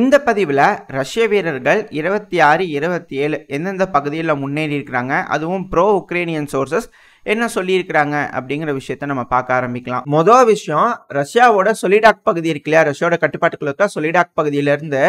இந்த பதிவில் ரஷ்ய வீரர்கள் இருபத்தி ஆறு இருபத்தி ஏழு எந்தெந்த பகுதியில் முன்னேறி இருக்கிறாங்க அதுவும் ப்ரோ உக்ரேனியன் சோர்சஸ் என்ன சொல்லியிருக்கிறாங்க அப்படிங்கிற விஷயத்த நம்ம பார்க்க ஆரம்பிக்கலாம் மொதல் விஷயம் ரஷ்யாவோட சொலிடாக் பகுதி இருக்கு இல்லையா ரஷ்யாவோட கட்டுப்பாட்டுக்குள்ள இருக்க சொலிடாக் பகுதியிலேருந்து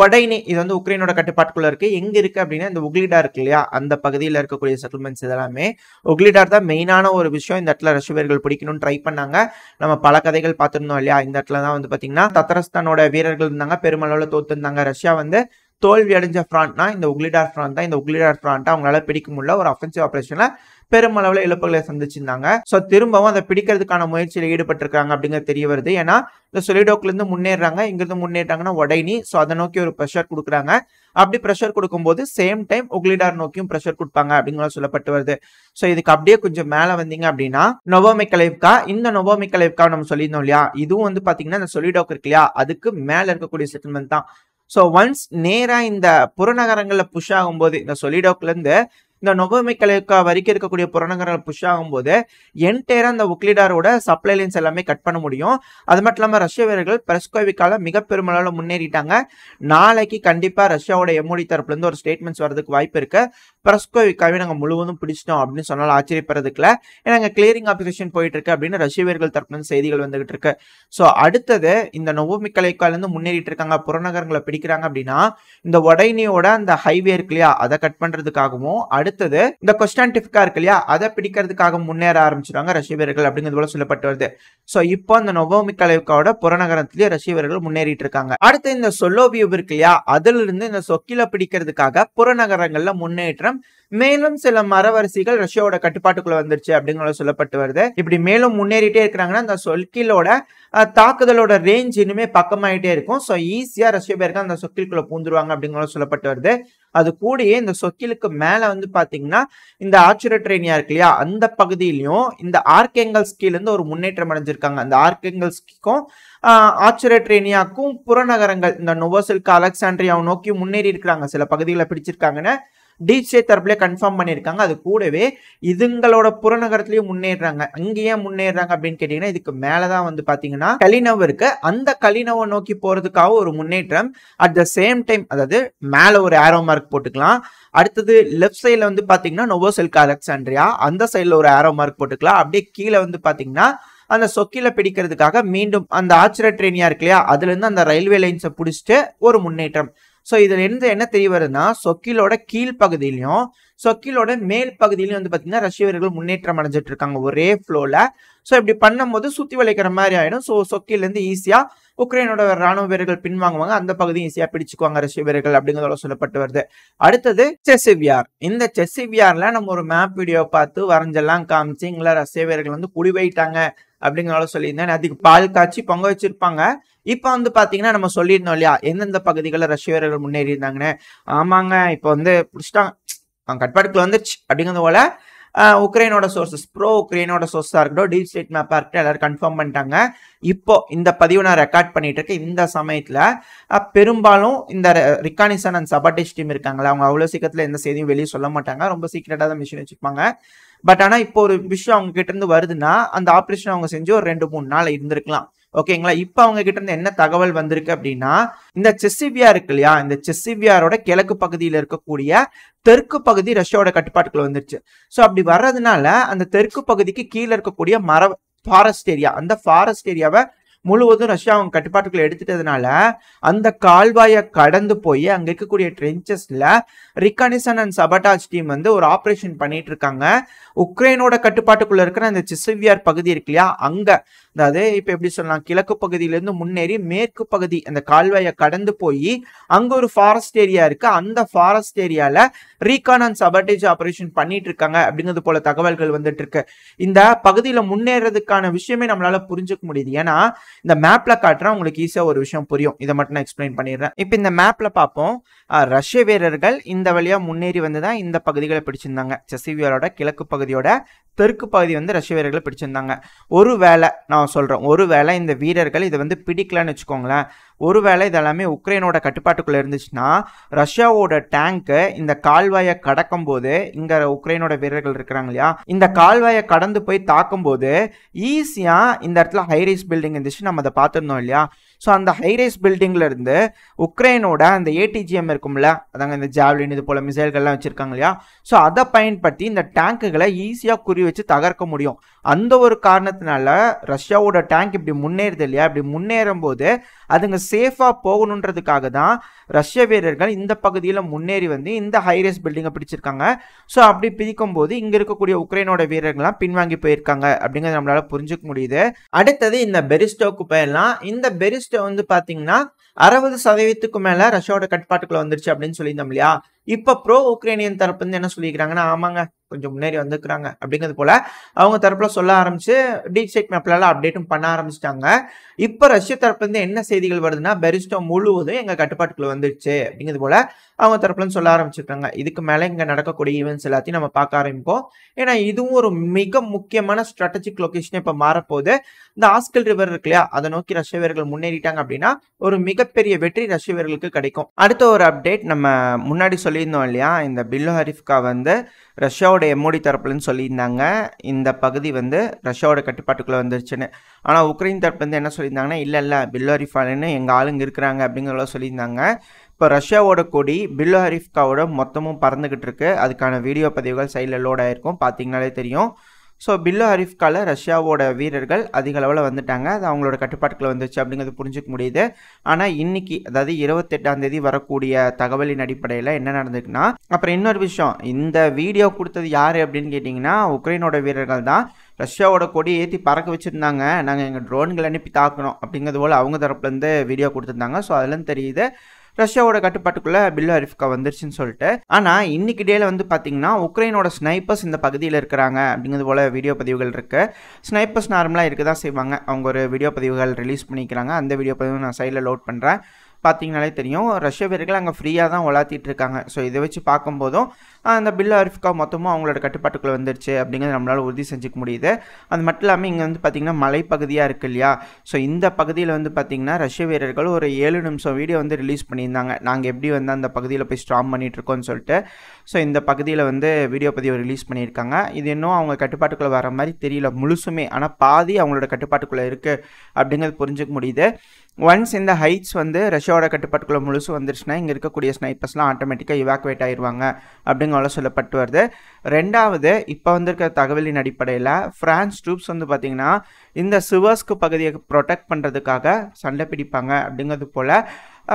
உடைனி இது வந்து உக்ரைனோட கட்டுப்பாட்டுக்குள்ள இருக்கு எங்க இருக்கு அப்படின்னா இந்த உக்லிடா இருக்கு இல்லையா அந்த பகுதியில் இருக்கக்கூடிய செட்டில்மெண்ட்ஸ் இதெல்லாமே உக்லிடார் தான் மெயினான ஒரு விஷயம் இந்த இடத்துல ரஷ்யவீரர்கள் பிடிக்கணும்னு ட்ரை பண்ணாங்க நம்ம பல கதைகள் பார்த்துருந்தோம் இல்லையா இந்த இடத்துல தான் வந்து பாத்தீங்கன்னா தத்தரஸ்தானோட வீரர்கள் இருந்தாங்க பெருமளவில் தோத்துருந்தாங்க ரஷ்யா வந்து தோல்வி அடைஞ்ச ஃப்ரான்ட்னா இந்த உக்லிடார் ஃப்ரான் தான் இந்த உக்லிடார் ஃப்ரான்ட்டை அவங்களால பிடிக்க முடியல ஒரு அஃபென்சிவ் ஆப்ரேஷனில் பெருமளவில் இழப்புகளை சந்திச்சிருந்தாங்க ஸோ திரும்பவும் அதை பிடிக்கிறதுக்கான முயற்சியில் ஈடுபட்டிருக்காங்க அப்படிங்கிறது தெரிய வருது ஏன்னா இந்த சொலிடோக்லேருந்து முன்னேறாங்க இங்கிருந்து முன்னேறாங்கன்னா உடனே ஸோ அதை நோக்கி ஒரு ப்ரெஷர் கொடுக்குறாங்க அப்படி ப்ரெஷர் கொடுக்கும்போது சேம் டைம் உக்லிடார் நோக்கியும் ப்ரெஷர் கொடுப்பாங்க அப்படிங்கிற சொல்லப்பட்டு வருது ஸோ இதுக்கு அப்படியே கொஞ்சம் மேலே வந்தீங்க அப்படின்னா நொவோமிக்கலைவ்கா இந்த நொவோமிக்கலைவ்கா நம்ம சொல்லியிருந்தோம் இல்லையா இதுவும் வந்து பார்த்தீங்கன்னா இந்த சொலிடோக் இருக்கு இல்லையா அதுக்கு மேலே இருக்கக்கூடிய செட்டில்மெண்ட் தான் ஸோ ஒன்ஸ் நேராக இந்த புறநகரங்களில் புஷ் ஆகும்போது இந்த சொலிடோக்லேருந்து இந்த நொகோமி கலைக்கா வரைக்கும் இருக்கக்கூடிய புறநகரங்கள் புஷ் ஆகும்போது என்டையராக அந்த உக்லிடாரோட சப்ளை லைன்ஸ் எல்லாமே கட் பண்ண முடியும் அது மட்டும் இல்லாமல் ரஷ்ய வீரர்கள் பிரஸ்கோவிக்கால மிக பெருமளவில் முன்னேறிட்டாங்க நாளைக்கு கண்டிப்பாக ரஷ்யாவோட எம்ஓடி தரப்புலேருந்து ஒரு ஸ்டேட்மெண்ட்ஸ் வரதுக்கு வாய்ப்பு இருக்கு பிரஸ்கோவிக்காவே நாங்கள் முழுவதும் பிடிச்சிட்டோம் அப்படின்னு சொன்னால் ஆச்சரியப்படுறதுக்குல ஏன்னா அங்கே கிளியரிங் ஆப்ரேஷன் போயிட்டு இருக்கு அப்படின்னு ரஷ்ய வீரர்கள் தரப்புலேருந்து செய்திகள் வந்துகிட்டு இருக்கு ஸோ அடுத்தது இந்த நொகோமி கலைக்காலேருந்து முன்னேறிட்டு இருக்காங்க புறநகரங்களை பிடிக்கிறாங்க அப்படின்னா இந்த ஒடைனியோட அந்த ஹைவே இருக்கு இல்லையா அதை கட் பண்ணுறதுக்காகவும் அடுத்த அடுத்தது இந்த கொஸ்டான்டிஃபிகா இருக்கு இல்லையா அதை பிடிக்கிறதுக்காக முன்னேற ஆரம்பிச்சிருவாங்க ரஷ்ய வீரர்கள் அப்படிங்கிறது போல சொல்லப்பட்டு வருது ஸோ இப்போ இந்த நொவோமி கலைவுக்காவோட புறநகரத்திலேயே ரஷ்ய வீரர்கள் முன்னேறிட்டு இருக்காங்க அடுத்து இந்த சொல்லோவியூ இருக்கு இல்லையா அதுல இருந்து இந்த சொக்கில பிடிக்கிறதுக்காக புறநகரங்கள்ல முன்னேற்றம் மேலும் சில மரவரிசைகள் ரஷ்யாவோட கட்டுப்பாட்டுக்குள்ள வந்துருச்சு அப்படிங்கிற சொல்லப்பட்டு வருது இப்படி மேலும் முன்னேறிட்டே இருக்கிறாங்கன்னா அந்த சொற்கிலோட தாக்குதலோட ரேஞ்ச் இனிமே பக்கமாயிட்டே இருக்கும் ஸோ ஈஸியா ரஷ்ய பேருக்கு அந்த சொற்கிலுக்குள்ள பூந்துருவாங்க அப்படிங்கிற சொல்லப்பட்டு வருது அது கூடயே இந்த சொக்கிலுக்கு மேலே வந்து பார்த்தீங்கன்னா இந்த ஆச்சுரட்ரேனியா இருக்கு இல்லையா அந்த பகுதியிலையும் இந்த ஆர்கேங்கல் ஸ்கீலேருந்து ஒரு முன்னேற்றம் அடைஞ்சிருக்காங்க அந்த ஆர்கேங்கல் ஸ்கீக்கும் ஆச்சுரட்ரேனியாக்கும் புறநகரங்கள் இந்த நொவோசில்க்கு அலெக்சாண்ட்ரியாவை நோக்கி முன்னேறி இருக்கிறாங்க சில பகுதிகளை பிடிச்சிருக்காங்கன்னு டிஜே தரப்புலேயே கன்ஃபார்ம் பண்ணியிருக்காங்க அது கூடவே இதுங்களோட புறநகரத்துலேயும் முன்னேறாங்க அங்கேயே முன்னேறாங்க அப்படின்னு கேட்டிங்கன்னா இதுக்கு மேலே தான் வந்து பார்த்தீங்கன்னா கலினவ் இருக்கு அந்த கலினவை நோக்கி போகிறதுக்காக ஒரு முன்னேற்றம் அட் த சேம் டைம் அதாவது மேலே ஒரு ஆரோ மார்க் போட்டுக்கலாம் அடுத்தது லெஃப்ட் சைடில் வந்து பார்த்தீங்கன்னா நொவோசெல்க் அலெக்சாண்ட்ரியா அந்த சைடில் ஒரு ஆரோ மார்க் போட்டுக்கலாம் அப்படியே கீழே வந்து பார்த்தீங்கன்னா அந்த சொக்கில பிடிக்கிறதுக்காக மீண்டும் அந்த ஆச்சரிய ட்ரெயினியா இருக்கு இல்லையா அதுலேருந்து அந்த ரயில்வே லைன்ஸை பிடிச்சிட்டு ஒரு முன்னேற்றம் ஸோ இதில் இருந்து என்ன தெரிய வருதுன்னா சொக்கிலோட கீழ்ப்பகுதியிலையும் சொக்கிலோட மேல் பகுதியிலையும் வந்து பார்த்தீங்கன்னா ரஷ்ய வீரர்கள் முன்னேற்றம் அடைஞ்சிட்டு இருக்காங்க ஒரே ஃப்ளோவில் ஸோ இப்படி பண்ணும்போது சுற்றி வளைக்கிற மாதிரி ஆயிடும் ஸோ சொக்கிலேருந்து ஈஸியாக உக்ரைனோட ராணுவ வீரர்கள் பின்வாங்குவாங்க அந்த பகுதியும் ஈஸியாக பிடிச்சுக்குவாங்க ரஷ்ய வீரர்கள் அப்படிங்கிறத சொல்லப்பட்டு வருது அடுத்தது செசிவியார் இந்த செசிவியார்ல நம்ம ஒரு மேப் வீடியோ பார்த்து வரைஞ்செல்லாம் காமிச்சு இங்கள ரஷ்ய வீரர்கள் வந்து குடிவைட்டாங்க அப்படிங்கிறத சொல்லியிருந்தேன் அதுக்கு பால் காய்ச்சி பொங்க வச்சிருப்பாங்க இப்போ வந்து பார்த்தீங்கன்னா நம்ம சொல்லியிருந்தோம் இல்லையா எந்தெந்த பகுதிகளில் ரஷ்ய வீரர்கள் முன்னேறி இருந்தாங்கன்னு ஆமாங்க இப்போ வந்து பிடிச்சிட்டாங்க கட்பாடுக்குள்ள வந்துருச்சு அப்படிங்கிறது போல உக்ரைனோட சோர்சஸ் ப்ரோ உக்ரைனோட சோர்ஸாக இருக்கட்டும் டீப் ஸ்டேட் மேப்பாக இருக்கட்டும் எல்லாரும் கன்ஃபார்ம் பண்ணிட்டாங்க இப்போ இந்த பதிவு நான் ரெக்கார்ட் பண்ணிகிட்டு இருக்கேன் இந்த சமயத்தில் பெரும்பாலும் இந்த ரிகானிசன் அண்ட் சபாட்டிஷ் டீம் இருக்காங்களே அவங்க அவ்வளோ சீக்கிரத்தில் எந்த செய்தியும் வெளியே சொல்ல மாட்டாங்க ரொம்ப சீக்கிரட்டாக தான் மிஷின் வச்சுருப்பாங்க பட் ஆனால் இப்போ ஒரு விஷயம் அவங்க கிட்டேருந்து வருதுன்னா அந்த ஆப்ரேஷன் அவங்க செஞ்சு ஒரு ரெண்டு மூணு நாள் இருந்திருக்கலாம் ஓகேங்களா இப்போ அவங்க கிட்ட இருந்து என்ன தகவல் வந்திருக்கு அப்படின்னா இந்த செஸ்ஸிவியா இருக்கு இல்லையா இந்த செஸ்ஸிவியாரோட கிழக்கு பகுதியில் இருக்கக்கூடிய தெற்கு பகுதி ரஷ்யாவோட கட்டுப்பாட்டுக்குள்ள வந்துருச்சு ஸோ அப்படி வர்றதுனால அந்த தெற்கு பகுதிக்கு கீழே இருக்கக்கூடிய மர ஃபாரஸ்ட் ஏரியா அந்த ஃபாரஸ்ட் ஏரியாவை முழுவதும் ரஷ்யா அவங்க கட்டுப்பாட்டுக்குள்ள எடுத்துட்டதுனால அந்த கால்வாயை கடந்து போய் அங்க இருக்கக்கூடிய ட்ரென்சஸ்ல ரிகானிசன் அண்ட் சபட்டாஜ் டீம் வந்து ஒரு ஆப்ரேஷன் பண்ணிட்டு இருக்காங்க உக்ரைனோட கட்டுப்பாட்டுக்குள்ள இருக்கிற அந்த சிசிவியார் பகுதி இருக்கு இல்லையா அங்க அதாவது இப்ப எப்படி சொல்லலாம் கிழக்கு பகுதியிலிருந்து முன்னேறி மேற்கு பகுதி அந்த கால்வாயை கடந்து போய் அங்க ஒரு ஃபாரஸ்ட் ஏரியா இருக்கு அந்த ஃபாரஸ்ட் ஏரியால ரீகான் சபர்டேஜ் ஆபரேஷன் பண்ணிட்டு இருக்காங்க அப்படிங்கிறது போல தகவல்கள் வந்துட்டு இருக்கு இந்த பகுதியில முன்னேறதுக்கான விஷயமே நம்மளால புரிஞ்சுக்க முடியுது ஏன்னா இந்த மேப்ல காட்டுறா உங்களுக்கு ஈஸியா ஒரு விஷயம் புரியும் இதை மட்டும் நான் எக்ஸ்பிளைன் பண்ணிடுறேன் இப்போ இந்த மேப்ல பார்ப்போம் ரஷ்ய வீரர்கள் இந்த வழியா முன்னேறி வந்து தான் இந்த பகுதிகளை பிடிச்சிருந்தாங்க செசிவியரோட கிழக்கு பகுதியோட தெற்கு பகுதி வந்து ரஷ்ய வீரர்களை பிடிச்சிருந்தாங்க ஒரு வேலை நான் நான் சொல்கிறேன் ஒரு வேளை இந்த வீரர்கள் இதை வந்து பிடிக்கலன்னு வச்சுக்கோங்களேன் ஒருவேளை இதெல்லாமே உக்ரைனோட கட்டுப்பாட்டுக்குள்ளே இருந்துச்சுன்னா ரஷ்யாவோட டேங்க்கு இந்த கால்வாயை கடக்கும் போது இங்கே உக்ரைனோட வீரர்கள் இருக்கிறாங்க இல்லையா இந்த கால்வாயை கடந்து போய் தாக்கும் போது ஈஸியாக இந்த இடத்துல ஹைரைஸ் பில்டிங் இருந்துச்சு நம்ம அதை பார்த்துருந்தோம் இல்லையா ஸோ அந்த ஹைரைஸ் பில்டிங்கில் இருந்து உக்ரைனோட அந்த ஏடிஜிஎம் இருக்கும்ல அதாங்க இந்த ஜாவ்லின் இது போல் மிசைல்கள்லாம் வச்சுருக்காங்க இல்லையா ஸோ அதை பயன்படுத்தி இந்த டேங்குகளை ஈஸியாக குறி வச்சு தகர்க்க முடியும் அந்த ஒரு காரணத்தினால ரஷ்யாவோட டேங்க் இப்படி முன்னேறுது இல்லையா இப்படி முன்னேறும் போது அதுங்க சேஃபாக போகணுன்றதுக்காக தான் ரஷ்ய வீரர்கள் இந்த பகுதியில் முன்னேறி வந்து இந்த ஹைரேஸ் பில்டிங்கை பிடிச்சிருக்காங்க ஸோ அப்படி பிரிக்கும் போது இங்கே இருக்கக்கூடிய உக்ரைனோட வீரர்கள்லாம் பின்வாங்கி போயிருக்காங்க அப்படிங்கிறது நம்மளால் புரிஞ்சுக்க முடியுது அடுத்தது இந்த பெரிஸ்டோக்கு போயிடலாம் இந்த பெரிஸ்டோ வந்து பார்த்தீங்கன்னா அறுபது சதவீதத்துக்கு மேலே ரஷ்யாவோட கட்டுப்பாட்டுக்குள்ள வந்துருச்சு அப்படின்னு சொல்லியிருந்தோம் இல்லையா இப்போ ப்ரோ உக்ரைனியன் தரப்பு வந்து என்ன சொல்லிக்கிறாங்கன்னா ஆமாங்க கொஞ்சம் முன்னேறி வந்துருக்குறாங்க அப்படிங்கிறது போல அவங்க தரப்புல சொல்ல ஆரம்பிச்சு டீப் சைட் அப்டேட்டும் பண்ண ஆரம்பிச்சிட்டாங்க இப்போ ரஷ்ய தரப்புலேருந்து என்ன செய்திகள் வருதுன்னா பெரிஸ்டோ முழுவதும் எங்கள் கட்டுப்பாட்டுக்குள்ள வந்துருச்சு அப்படிங்கிறது போல அவங்க தரப்புல சொல்ல ஆரம்பிச்சிருக்காங்க இதுக்கு மேலே இங்கே நடக்கக்கூடிய ஈவெண்ட்ஸ் எல்லாத்தையும் நம்ம பார்க்க ஆரம்பிப்போம் ஏன்னா இதுவும் ஒரு மிக முக்கியமான ஸ்ட்ராட்டஜிக் லொக்கேஷன் இப்போ மாறப்போகுது இந்த ஆஸ்கல் ரிவர் இருக்கு இல்லையா அதை நோக்கி ரஷ்ய வீரர்கள் முன்னேறிட்டாங்க அப்படின்னா ஒரு மிக மிகப்பெரிய வெற்றி ரசிகர்களுக்கு கிடைக்கும் அடுத்த ஒரு அப்டேட் நம்ம முன்னாடி சொல்லியிருந்தோம் இல்லையா இந்த பில்லு ஹரிஃப்கா வந்து ரஷ்யாவோடைய மோடி தரப்புலன்னு சொல்லியிருந்தாங்க இந்த பகுதி வந்து ரஷ்யாவோட கட்டுப்பாட்டுக்குள்ளே வந்துருச்சுன்னு ஆனால் உக்ரைன் தரப்பு வந்து என்ன சொல்லியிருந்தாங்கன்னா இல்லை இல்லை பில்லு ஹரிஃபாலன்னு எங்கள் ஆளுங்க இருக்கிறாங்க அப்படிங்கிறத சொல்லியிருந்தாங்க இப்போ ரஷ்யாவோட கொடி பில்லு ஹரிஃப்காவோட மொத்தமும் பறந்துக்கிட்டு இருக்கு அதுக்கான வீடியோ பதிவுகள் சைடில் லோட் ஆகிருக்கும் பார்த்தீங்கனாலே தெரியும் ஸோ பில்லோ அரிஃப்கால ரஷ்யாவோட வீரர்கள் அதிக அளவில் வந்துட்டாங்க அது அவங்களோட கட்டுப்பாட்டுக்குள்ள வந்துச்சு அப்படிங்கிறது புரிஞ்சிக்க முடியுது ஆனால் இன்னைக்கு அதாவது இருபத்தெட்டாம் தேதி வரக்கூடிய தகவலின் அடிப்படையில் என்ன நடந்துக்குன்னா அப்புறம் இன்னொரு விஷயம் இந்த வீடியோ கொடுத்தது யார் அப்படின்னு கேட்டிங்கன்னா உக்ரைனோட வீரர்கள் தான் ரஷ்யாவோட கொடி ஏற்றி பறக்க வச்சுருந்தாங்க நாங்கள் எங்கள் ட்ரோன்களை அனுப்பி தாக்கணும் அப்படிங்கிறது போல் அவங்க தரப்புலேருந்து வீடியோ கொடுத்துருந்தாங்க ஸோ அதெல்லாம் தெரியுது ரஷ்யாவோட கட்டுப்பாட்டுக்குள்ளே பில்லு அரிஃப்கா வந்துருச்சுன்னு சொல்லிட்டு ஆனால் இன்னைக்கு டேல வந்து பார்த்தீங்கன்னா உக்ரைனோட ஸ்னைப்பர்ஸ் இந்த பகுதியில் இருக்கிறாங்க அப்படிங்கிறது போல் வீடியோ பதிவுகள் இருக்குது ஸ்னைப்பர்ஸ் நார்மலாக இருக்க தான் செய்வாங்க அவங்க ஒரு வீடியோ பதிவுகள் ரிலீஸ் பண்ணிக்கிறாங்க அந்த வீடியோ பதிவு நான் சைடில் லோட் பண்ணுறேன் பார்த்தீங்கனாலே தெரியும் ரஷ்ய வீரர்கள் அங்கே ஃப்ரீயாக தான் உலாத்திட்டு இருக்காங்க ஸோ இதை வச்சு பார்க்கும்போதும் அந்த பில்லு அரிஃப்கா மொத்தமும் அவங்களோட கட்டுப்பாட்டுக்குள்ளே வந்துருச்சு அப்படிங்கிறது நம்மளால் உறுதி செஞ்சுக்க முடியுது அது மட்டும் இல்லாமல் இங்கே வந்து பார்த்திங்கன்னா மலைப்பகுதியாக இருக்கு இல்லையா ஸோ இந்த பகுதியில் வந்து பார்த்திங்கன்னா ரஷ்ய வீரர்கள் ஒரு ஏழு நிமிஷம் வீடியோ வந்து ரிலீஸ் பண்ணியிருந்தாங்க நாங்கள் எப்படி வந்து அந்த பகுதியில் போய் ஸ்ட்ராங் பண்ணிகிட்ருக்கோன்னு சொல்லிட்டு ஸோ இந்த பகுதியில் வந்து வீடியோ பதிவு ரிலீஸ் பண்ணியிருக்காங்க இது இன்னும் அவங்க கட்டுப்பாட்டுக்குள்ளே வர மாதிரி தெரியல முழுசுமே ஆனால் பாதி அவங்களோட கட்டுப்பாட்டுக்குள்ளே இருக்குது அப்படிங்கிறது புரிஞ்சுக்க முடியுது ஒன்ஸ் இந்த ஹைட்ஸ் வந்து ரஷ்யாவோட கட்டுப்பாட்டுக்குள்ளே முழுசு வந்துருச்சுன்னா இங்கே இருக்கக்கூடிய ஸ்னைப்பர்ஸ்லாம் ஆட்டோமேட்டிக்காக இவாக்குவேட் ஆயிடுவாங்க அப்படிங்கிற மீட்டிங்கோட சொல்லப்பட்டு வருது ரெண்டாவது இப்போ வந்திருக்கிற தகவலின் அடிப்படையில் ஃப்ரான்ஸ் ட்ரூப்ஸ் வந்து பார்த்திங்கன்னா இந்த சிவர்ஸ்க்கு பகுதியை ப்ரொடெக்ட் பண்ணுறதுக்காக சண்டை பிடிப்பாங்க அப்படிங்கிறது போல்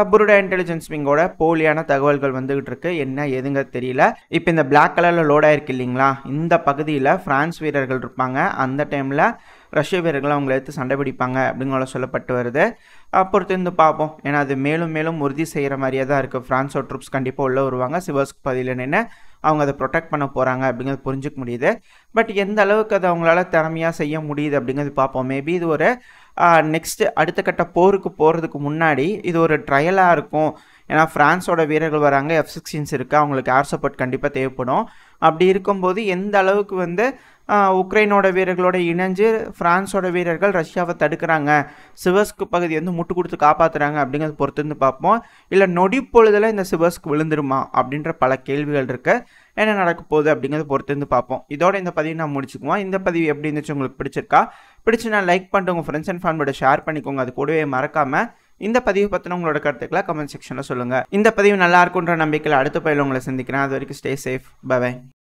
புருடா இன்டெலிஜென்ஸ் விங்கோட போலியான தகவல்கள் வந்துகிட்டு இருக்கு என்ன எதுங்க தெரியல இப்போ இந்த பிளாக் கலரில் லோட் ஆயிருக்கு இல்லைங்களா இந்த பகுதியில் ஃப்ரான்ஸ் வீரர்கள் இருப்பாங்க அந்த டைமில் ரஷ்ய வீரர்கள் அவங்கள எடுத்து சண்டை பிடிப்பாங்க அப்படிங்கிற சொல்லப்பட்டு வருது அப்புறத்து இருந்து பார்ப்போம் ஏன்னா அது மேலும் மேலும் உறுதி செய்கிற மாதிரியே தான் இருக்குது ஃப்ரான்ஸோட ட்ரூப்ஸ் கண்டிப்பாக உள்ளே வருவாங்க சிவஸ்க் பகுதியில் நின்று அவங்க அதை ப்ரொடெக்ட் பண்ண போகிறாங்க அப்படிங்கிறது புரிஞ்சுக்க முடியுது பட் எந்த அளவுக்கு அதை அவங்களால திறமையாக செய்ய முடியுது அப்படிங்கிறது பார்ப்போம் மேபி இது ஒரு நெக்ஸ்ட்டு அடுத்த கட்ட போருக்கு போகிறதுக்கு முன்னாடி இது ஒரு ட்ரையலாக இருக்கும் ஏன்னா ஃப்ரான்ஸோட வீரர்கள் வராங்க எஃப் சிக்ஸ்டீன்ஸ் இருக்குது அவங்களுக்கு ஏர் சப்போர்ட் கண்டிப்பாக தேவைப்படும் அப்படி இருக்கும்போது எந்த அளவுக்கு வந்து உக்ரைனோட வீரர்களோட இணைஞ்சு ஃப்ரான்ஸோட வீரர்கள் ரஷ்யாவை தடுக்கிறாங்க சிவஸ்க் பகுதி வந்து முட்டு கொடுத்து காப்பாற்றுறாங்க அப்படிங்கிறத பொறுத்து வந்து பார்ப்போம் இல்லை நொடி பொழுதில் இந்த சிவஸ்க் விழுந்துருமா அப்படின்ற பல கேள்விகள் இருக்குது என்ன நடக்க போகுது அப்படிங்கிறத பொறுத்து பார்ப்போம் இதோட இந்த பதிவு நான் முடிச்சுக்குவோம் இந்த பதிவு எப்படி இருந்துச்சு உங்களுக்கு பிடிச்சிருக்கா பிடிச்சுன்னா லைக் பண்ணிட்டு உங்கள் ஃப்ரெண்ட்ஸ் அண்ட் ஃபேமிலியோட ஷேர் பண்ணிக்கோங்க அது கூடவே மறக்காமல் இந்த பதிவு பற்றின உங்களோட கருத்துக்களை கமெண்ட் செக்ஷனில் சொல்லுங்கள் இந்த பதிவு நல்லா இருக்குன்ற நம்பிக்கையில் அடுத்த பயில உங்களை சந்திக்கிறேன் அது வரைக்கும் ஸ்டே சேஃப் பவை